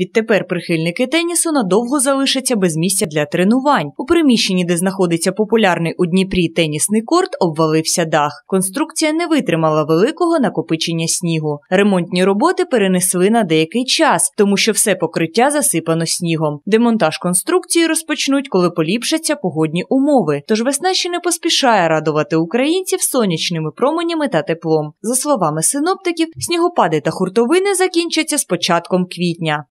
Відтепер прихильники тенісу надовго залишаться без місця для тренувань. У приміщенні, де знаходиться популярний у Дніпрі тенісний корт, обвалився дах. Конструкція не витримала великого накопичення снігу. Ремонтні роботи перенесли на деякий час, тому що все покриття засипано снігом. Демонтаж конструкції розпочнуть, коли поліпшаться погодні умови. Тож весна ще не поспішає радувати українців сонячними променями та теплом. За словами синоптиків, снігопади та хуртовини закінчаться з початком квітня.